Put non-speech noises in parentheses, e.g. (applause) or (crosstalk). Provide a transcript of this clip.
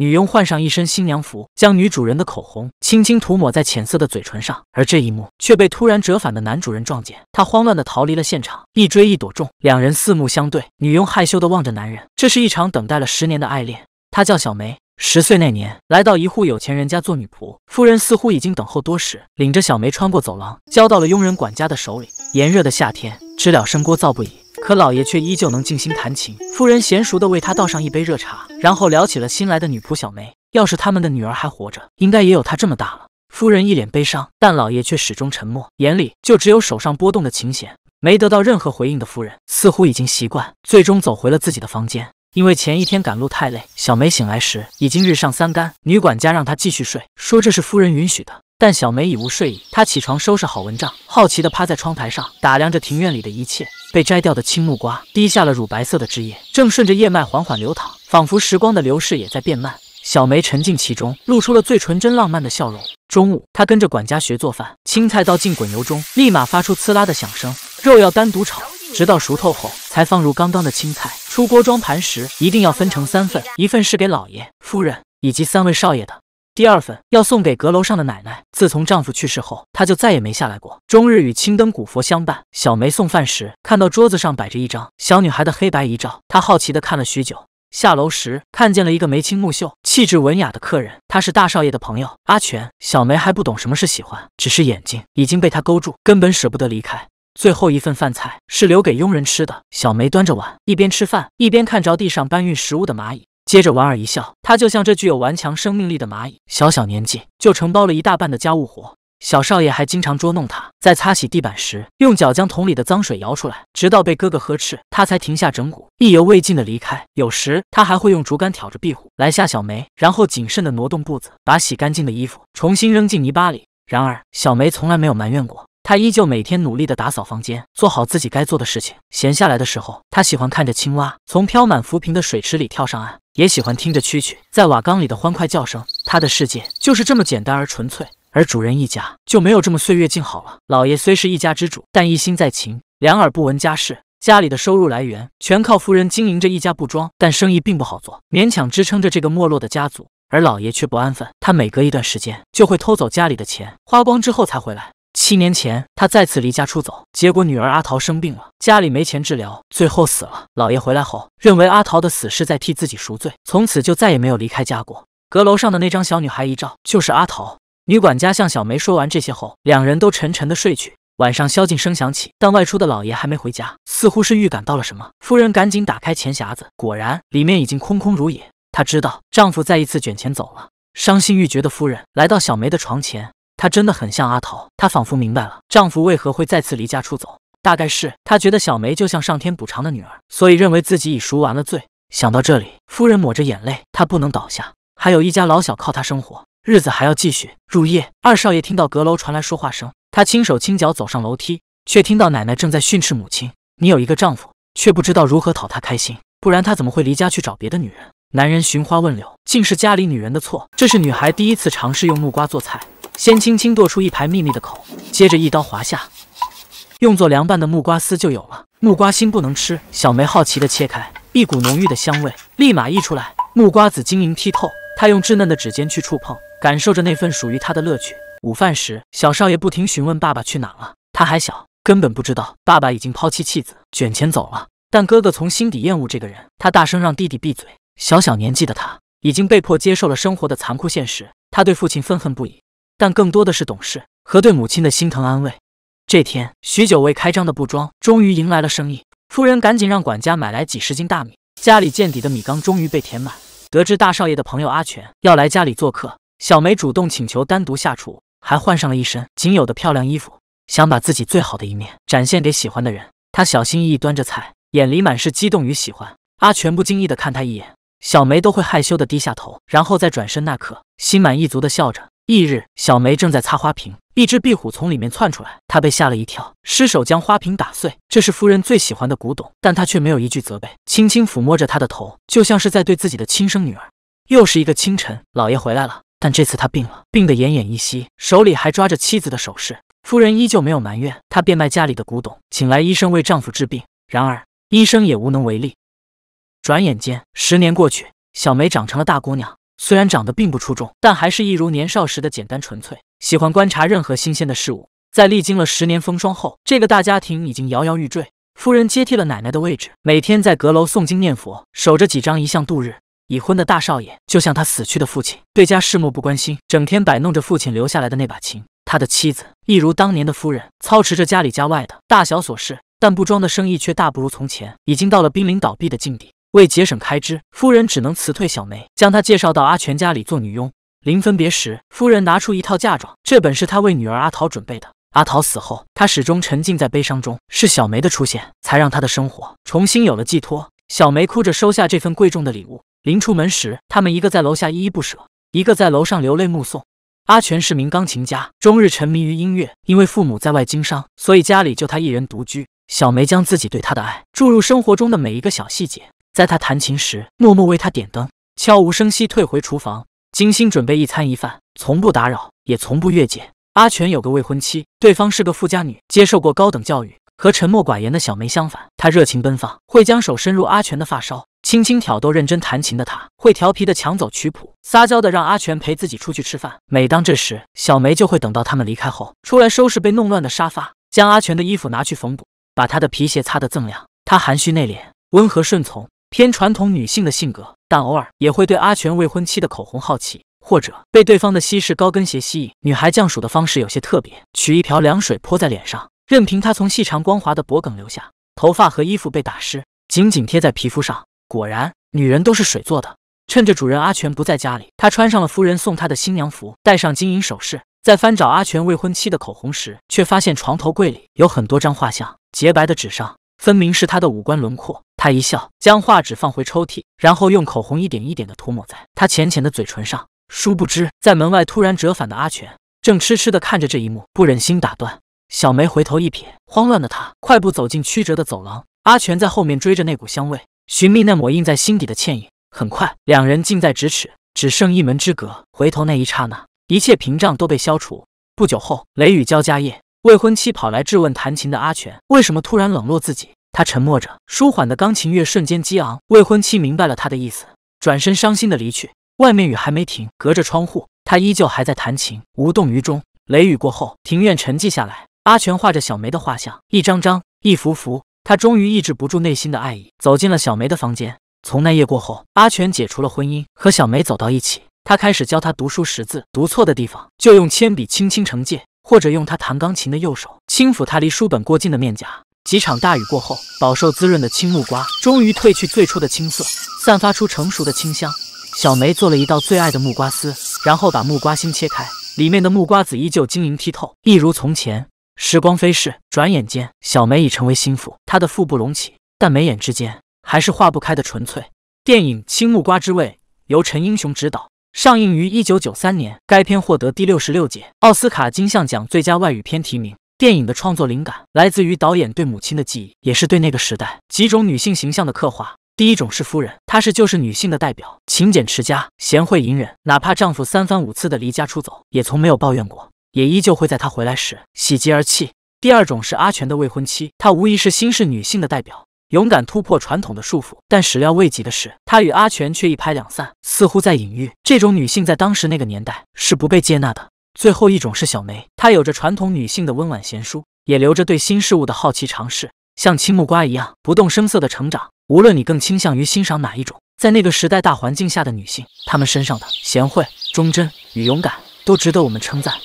女佣换上一身新娘服，将女主人的口红轻轻涂抹在浅色的嘴唇上，而这一幕却被突然折返的男主人撞见，他慌乱地逃离了现场，一追一躲中，两人四目相对，女佣害羞地望着男人，这是一场等待了十年的爱恋。她叫小梅，十岁那年来到一户有钱人家做女仆，夫人似乎已经等候多时，领着小梅穿过走廊，交到了佣人管家的手里。炎热的夏天，知了声聒噪不已。可老爷却依旧能静心弹琴，夫人娴熟的为他倒上一杯热茶，然后聊起了新来的女仆小梅。要是他们的女儿还活着，应该也有她这么大了。夫人一脸悲伤，但老爷却始终沉默，眼里就只有手上拨动的琴弦。没得到任何回应的夫人，似乎已经习惯，最终走回了自己的房间。因为前一天赶路太累，小梅醒来时已经日上三竿。女管家让她继续睡，说这是夫人允许的。但小梅已无睡意，她起床收拾好蚊帐，好奇的趴在窗台上打量着庭院里的一切。被摘掉的青木瓜滴下了乳白色的汁液，正顺着叶脉缓缓流淌，仿佛时光的流逝也在变慢。小梅沉浸其中，露出了最纯真浪漫的笑容。中午，她跟着管家学做饭，青菜倒进滚油中，立马发出刺啦的响声；肉要单独炒，直到熟透后才放入刚刚的青菜。出锅装盘时，一定要分成三份，一份是给老爷、夫人以及三位少爷的。第二份要送给阁楼上的奶奶。自从丈夫去世后，她就再也没下来过，终日与青灯古佛相伴。小梅送饭时，看到桌子上摆着一张小女孩的黑白遗照，她好奇地看了许久。下楼时，看见了一个眉清目秀、气质文雅的客人，他是大少爷的朋友阿全。小梅还不懂什么是喜欢，只是眼睛已经被他勾住，根本舍不得离开。最后一份饭菜是留给佣人吃的。小梅端着碗，一边吃饭，一边看着地上搬运食物的蚂蚁。接着莞尔一笑，他就像这具有顽强生命力的蚂蚁，小小年纪就承包了一大半的家务活。小少爷还经常捉弄他，在擦洗地板时用脚将桶里的脏水摇出来，直到被哥哥呵斥，他才停下整蛊，意犹未尽的离开。有时他还会用竹竿挑着壁虎来吓小梅，然后谨慎的挪动步子，把洗干净的衣服重新扔进泥巴里。然而小梅从来没有埋怨过她依旧每天努力的打扫房间，做好自己该做的事情。闲 (laughs) 下来的时候，她喜欢看着青蛙从飘满浮萍的水池里跳上岸。也喜欢听着蛐蛐在瓦缸里的欢快叫声，他的世界就是这么简单而纯粹。而主人一家就没有这么岁月静好了。老爷虽是一家之主，但一心在勤，两耳不闻家事。家里的收入来源全靠夫人经营着一家布庄，但生意并不好做，勉强支撑着这个没落的家族。而老爷却不安分，他每隔一段时间就会偷走家里的钱，花光之后才回来。七年前，他再次离家出走，结果女儿阿桃生病了，家里没钱治疗，最后死了。老爷回来后，认为阿桃的死是在替自己赎罪，从此就再也没有离开家过。阁楼上的那张小女孩遗照，就是阿桃。女管家向小梅说完这些后，两人都沉沉的睡去。晚上，宵禁声响起，但外出的老爷还没回家，似乎是预感到了什么。夫人赶紧打开钱匣子，果然里面已经空空如也。她知道丈夫再一次卷钱走了，伤心欲绝的夫人来到小梅的床前。她真的很像阿桃，她仿佛明白了丈夫为何会再次离家出走。大概是她觉得小梅就像上天补偿的女儿，所以认为自己已赎完了罪。想到这里，夫人抹着眼泪，她不能倒下，还有一家老小靠她生活，日子还要继续。入夜，二少爷听到阁楼传来说话声，他轻手轻脚走上楼梯，却听到奶奶正在训斥母亲：“你有一个丈夫，却不知道如何讨他开心，不然他怎么会离家去找别的女人？男人寻花问柳，竟是家里女人的错。”这是女孩第一次尝试用木瓜做菜。先轻轻剁出一排密密的口，接着一刀划下，用作凉拌的木瓜丝就有了。木瓜心不能吃。小梅好奇地切开，一股浓郁的香味立马溢出来。木瓜子晶莹剔透，她用稚嫩的指尖去触碰，感受着那份属于她的乐趣。午饭时，小少爷不停询问爸爸去哪了。他还小，根本不知道爸爸已经抛弃弃子，卷钱走了。但哥哥从心底厌恶这个人，他大声让弟弟闭嘴。小小年纪的他，已经被迫接受了生活的残酷现实。他对父亲愤恨不已。但更多的是懂事和对母亲的心疼安慰。这天，许久未开张的布庄终于迎来了生意。夫人赶紧让管家买来几十斤大米，家里见底的米缸终于被填满。得知大少爷的朋友阿全要来家里做客，小梅主动请求单独下厨，还换上了一身仅有的漂亮衣服，想把自己最好的一面展现给喜欢的人。她小心翼翼端着菜，眼里满是激动与喜欢。阿全不经意地看她一眼，小梅都会害羞地低下头，然后在转身那刻，心满意足地笑着。翌日，小梅正在擦花瓶，一只壁虎从里面窜出来，她被吓了一跳，失手将花瓶打碎。这是夫人最喜欢的古董，但她却没有一句责备，轻轻抚摸着她的头，就像是在对自己的亲生女儿。又是一个清晨，老爷回来了，但这次他病了，病得奄奄一息，手里还抓着妻子的首饰。夫人依旧没有埋怨他，变卖家里的古董，请来医生为丈夫治病。然而医生也无能为力。转眼间，十年过去，小梅长成了大姑娘。虽然长得并不出众，但还是一如年少时的简单纯粹，喜欢观察任何新鲜的事物。在历经了十年风霜后，这个大家庭已经摇摇欲坠。夫人接替了奶奶的位置，每天在阁楼诵经念佛，守着几张遗像度日。已婚的大少爷就像他死去的父亲，对家事漠不关心，整天摆弄着父亲留下来的那把琴。他的妻子一如当年的夫人，操持着家里家外的大小琐事，但布庄的生意却大不如从前，已经到了濒临倒闭的境地。为节省开支，夫人只能辞退小梅，将她介绍到阿全家里做女佣。临分别时，夫人拿出一套嫁妆，这本是她为女儿阿桃准备的。阿桃死后，她始终沉浸在悲伤中。是小梅的出现，才让她的生活重新有了寄托。小梅哭着收下这份贵重的礼物。临出门时，他们一个在楼下依依不舍，一个在楼上流泪目送。阿全是名钢琴家，终日沉迷于音乐。因为父母在外经商，所以家里就他一人独居。小梅将自己对他的爱注入生活中的每一个小细节。在他弹琴时，默默为他点灯，悄无声息退回厨房，精心准备一餐一饭，从不打扰，也从不越界。阿全有个未婚妻，对方是个富家女，接受过高等教育。和沉默寡言的小梅相反，她热情奔放，会将手伸入阿全的发梢，轻轻挑逗认真弹琴的他。会调皮的抢走曲谱，撒娇的让阿全陪自己出去吃饭。每当这时，小梅就会等到他们离开后，出来收拾被弄乱的沙发，将阿全的衣服拿去缝补，把他的皮鞋擦得锃亮。他含蓄内敛，温和顺从。偏传统女性的性格，但偶尔也会对阿全未婚妻的口红好奇，或者被对方的西式高跟鞋吸引。女孩降暑的方式有些特别，取一瓢凉水泼在脸上，任凭它从细长光滑的脖梗流下，头发和衣服被打湿，紧紧贴在皮肤上。果然，女人都是水做的。趁着主人阿全不在家里，她穿上了夫人送她的新娘服，戴上金银首饰，在翻找阿全未婚妻的口红时，却发现床头柜里有很多张画像，洁白的纸上。分明是他的五官轮廓。他一笑，将画纸放回抽屉，然后用口红一点一点的涂抹在他浅浅的嘴唇上。殊不知，在门外突然折返的阿全，正痴痴的看着这一幕，不忍心打断。小梅回头一瞥，慌乱的她快步走进曲折的走廊。阿全在后面追着那股香味，寻觅那抹印在心底的倩影。很快，两人近在咫尺，只剩一门之隔。回头那一刹那，一切屏障都被消除。不久后，雷雨交加夜。未婚妻跑来质问弹琴的阿全，为什么突然冷落自己。他沉默着，舒缓的钢琴乐瞬间激昂。未婚妻明白了他的意思，转身伤心的离去。外面雨还没停，隔着窗户，他依旧还在弹琴，无动于衷。雷雨过后，庭院沉寂下来。阿全画着小梅的画像，一张张，一幅幅。他终于抑制不住内心的爱意，走进了小梅的房间。从那夜过后，阿全解除了婚姻，和小梅走到一起。他开始教她读书识字，读错的地方就用铅笔轻轻惩戒。或者用他弹钢琴的右手轻抚他离书本过近的面颊。几场大雨过后，饱受滋润的青木瓜终于褪去最初的青涩，散发出成熟的清香。小梅做了一道最爱的木瓜丝，然后把木瓜心切开，里面的木瓜籽依旧晶莹剔透，一如从前。时光飞逝，转眼间，小梅已成为心腹，她的腹部隆起，但眉眼之间还是化不开的纯粹。电影《青木瓜之味》由陈英雄执导。上映于一九九三年，该片获得第六十六届奥斯卡金像奖最佳外语片提名。电影的创作灵感来自于导演对母亲的记忆，也是对那个时代几种女性形象的刻画。第一种是夫人，她是旧式女性的代表，勤俭持家，贤惠隐忍，哪怕丈夫三番五次的离家出走，也从没有抱怨过，也依旧会在她回来时喜极而泣。第二种是阿全的未婚妻，她无疑是新式女性的代表。勇敢突破传统的束缚，但始料未及的是，她与阿全却一拍两散，似乎在隐喻这种女性在当时那个年代是不被接纳的。最后一种是小梅，她有着传统女性的温婉贤淑，也留着对新事物的好奇尝试，像青木瓜一样不动声色的成长。无论你更倾向于欣赏哪一种，在那个时代大环境下的女性，她们身上的贤惠、忠贞与勇敢，都值得我们称赞。